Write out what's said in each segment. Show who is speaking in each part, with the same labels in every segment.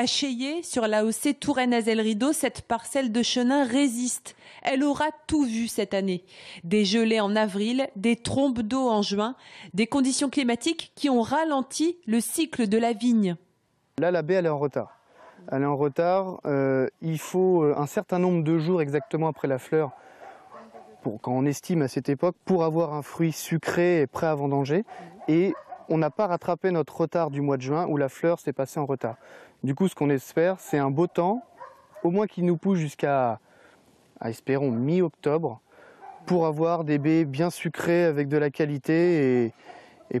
Speaker 1: à sur la haussée Touraine-Azel-Rideau, cette parcelle de chenin résiste. Elle aura tout vu cette année. Des gelées en avril, des trompes d'eau en juin, des conditions climatiques qui ont ralenti le cycle de la vigne.
Speaker 2: Là, la baie, elle est en retard. Elle est en retard. Euh, il faut euh, un certain nombre de jours exactement après la fleur, pour, quand on estime à cette époque, pour avoir un fruit sucré et prêt à vendanger. Et on n'a pas rattrapé notre retard du mois de juin où la fleur s'est passée en retard. Du coup, ce qu'on espère, c'est un beau temps, au moins qui nous pousse jusqu'à, à espérons, mi-octobre, pour avoir des baies bien sucrées avec de la qualité et,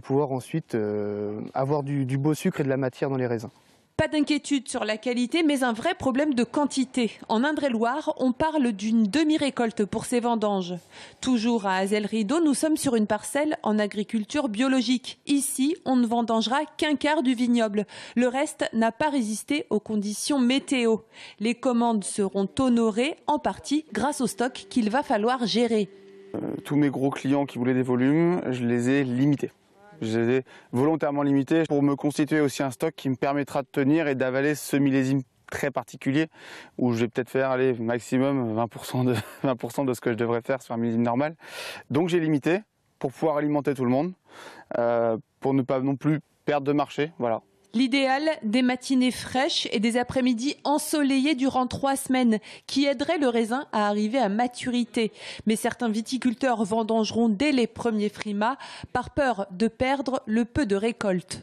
Speaker 2: pouvoir ensuite euh, avoir du beau sucre et de la matière dans les raisins.
Speaker 1: Pas d'inquiétude sur la qualité, mais un vrai problème de quantité. En Indre-et-Loire, on parle d'une demi-récolte pour ces vendanges. Toujours à Azel-Rideau, nous sommes sur une parcelle en agriculture biologique. Ici, on ne vendangera qu'un quart du vignoble. Le reste n'a pas résisté aux conditions météo. Les commandes seront honorées en partie grâce au stock qu'il va falloir gérer.
Speaker 3: Euh, tous mes gros clients qui voulaient des volumes, je les ai limités. J'ai volontairement limité pour me constituer aussi un stock qui me permettra de tenir et d'avaler ce millésime très particulier où je vais peut-être faire aller maximum 20% de, ce que je devrais faire sur un millésime normal. Donc j'ai limité pour pouvoir alimenter tout le monde, euh, pour ne pas non plus perdre de marché. Voilà.
Speaker 1: L'idéal, des matinées fraîches et des après-midi ensoleillés durant trois semaines, qui aideraient le raisin à arriver à maturité. Mais certains viticulteurs vendangeront dès les premiers frimas, par peur de perdre le peu de récolte.